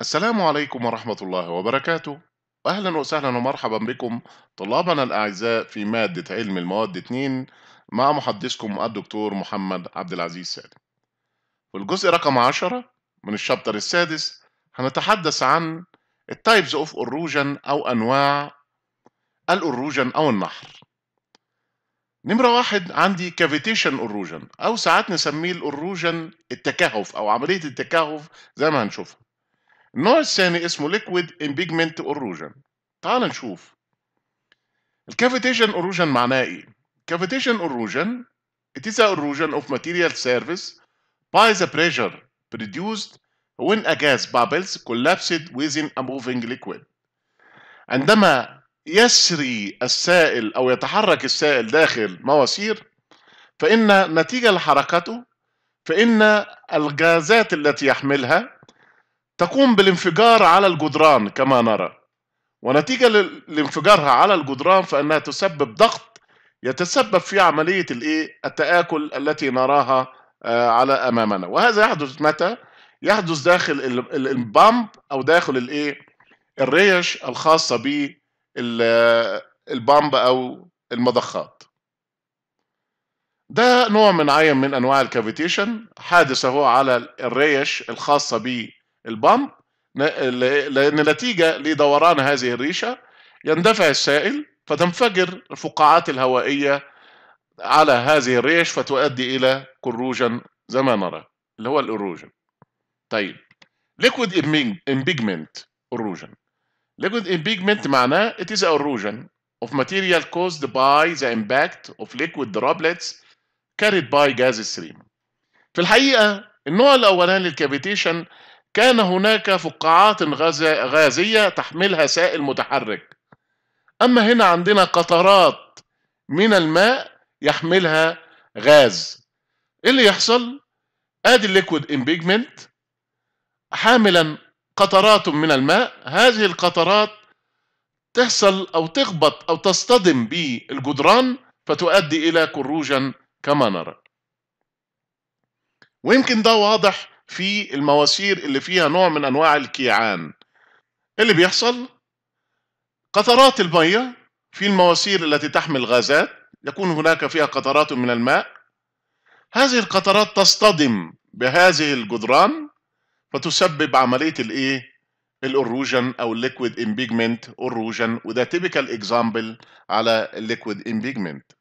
السلام عليكم ورحمة الله وبركاته أهلا وسهلا ومرحبا بكم طلابنا الأعزاء في مادة علم المواد 2 مع محدثكم الدكتور محمد عبد العزيز سالم في الجزء رقم 10 من الشابتر السادس هنتحدث عن التايبز اوف اروجن أو أنواع الأروجن أو النحر نمرة واحد عندي كافيتيشن اروجن أو ساعات نسميه الاروجن التكهف أو عملية التكهف زي ما هنشوفها النوع الثاني اسمه ليكويد امبيجمنت اوروجن تعال نشوف الكافيتيشن اوروجن معناه ايه cavitation اوروجن it is a erosion of material surface by the pressure produced when a gas bubbles collapsed within a moving liquid عندما يسري السائل أو يتحرك السائل داخل مواسير فإن نتيجة لحركته فإن الغازات التي يحملها تقوم بالانفجار على الجدران كما نرى ونتيجة لانفجارها على الجدران فإنها تسبب ضغط يتسبب في عملية الإيه؟ التآكل التي نراها آه، على أمامنا وهذا يحدث متى؟ يحدث داخل البامب أو داخل الإيه؟ الريش الخاصة بالبامب أو المضخات ده نوع من عين من أنواع الكافيتيشن حادث هو على الريش الخاصة البامب لأن نتيجة لدوران هذه الريشة يندفع السائل فتنفجر الفقاعات الهوائية على هذه الريش فتؤدي إلى كروجن زي ما نرى اللي هو الإروجن طيب liquid امبيجمنت erosion liquid امبيجمنت معناه it is erosion of material caused by the impact of liquid droplets carried by gas stream في الحقيقة النوع الأولاني للكابيتيشن كان هناك فقاعات غازية تحملها سائل متحرك أما هنا عندنا قطرات من الماء يحملها غاز إيه اللي يحصل؟ آدي الليكويد امبيجمنت حاملا قطرات من الماء هذه القطرات تحصل أو تخبط أو تصطدم بالجدران فتؤدي إلى كروجا كما نرى ويمكن ده واضح في المواسير اللي فيها نوع من انواع الكيعان اللي بيحصل قطرات الميه في المواسير التي تحمل غازات يكون هناك فيها قطرات من الماء هذه القطرات تصطدم بهذه الجدران فتسبب عمليه الايه الاروجن او الليكويد امبيجمنت اروجن وده تيبيكال اكزامبل على الليكويد امبيجمنت